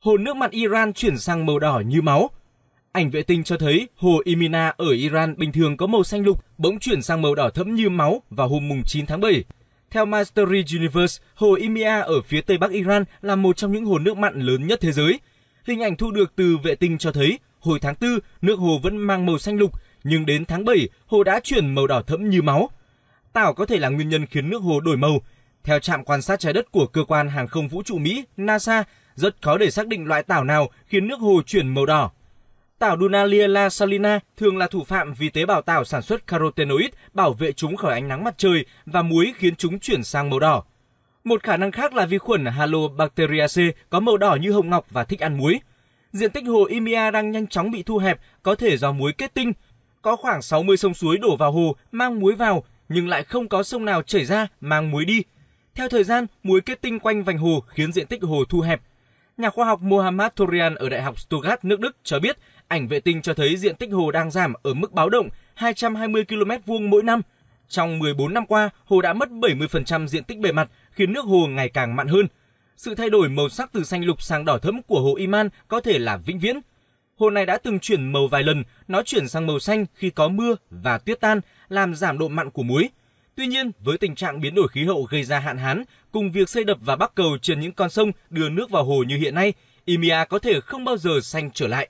hồ nước mặn Iran chuyển sang màu đỏ như máu. Ảnh vệ tinh cho thấy hồ Imina ở Iran bình thường có màu xanh lục, bỗng chuyển sang màu đỏ thẫm như máu vào hôm mùng 9 tháng 7. Theo Mastery Universe, hồ Imia ở phía tây bắc Iran là một trong những hồ nước mặn lớn nhất thế giới. Hình ảnh thu được từ vệ tinh cho thấy, hồi tháng 4, nước hồ vẫn mang màu xanh lục, nhưng đến tháng 7, hồ đã chuyển màu đỏ thẫm như máu. Tảo có thể là nguyên nhân khiến nước hồ đổi màu, theo trạm quan sát trái đất của cơ quan hàng không vũ trụ Mỹ NASA, rất khó để xác định loại tảo nào khiến nước hồ chuyển màu đỏ. Tảo Dunaliella salina thường là thủ phạm vì tế bào tảo sản xuất carotenoid bảo vệ chúng khỏi ánh nắng mặt trời và muối khiến chúng chuyển sang màu đỏ. Một khả năng khác là vi khuẩn Halobacteriaceae có màu đỏ như hồng ngọc và thích ăn muối. Diện tích hồ Imia đang nhanh chóng bị thu hẹp, có thể do muối kết tinh. Có khoảng 60 sông suối đổ vào hồ mang muối vào, nhưng lại không có sông nào chảy ra mang muối đi, theo thời gian, muối kết tinh quanh vành hồ khiến diện tích hồ thu hẹp. Nhà khoa học Mohammad Turian ở Đại học Stuttgart, nước Đức cho biết ảnh vệ tinh cho thấy diện tích hồ đang giảm ở mức báo động 220 km vuông mỗi năm. Trong 14 năm qua, hồ đã mất 70% diện tích bề mặt, khiến nước hồ ngày càng mặn hơn. Sự thay đổi màu sắc từ xanh lục sang đỏ thẫm của hồ Iman có thể là vĩnh viễn. Hồ này đã từng chuyển màu vài lần, nó chuyển sang màu xanh khi có mưa và tuyết tan, làm giảm độ mặn của muối. Tuy nhiên, với tình trạng biến đổi khí hậu gây ra hạn hán, cùng việc xây đập và bắc cầu trên những con sông đưa nước vào hồ như hiện nay, Imia có thể không bao giờ xanh trở lại.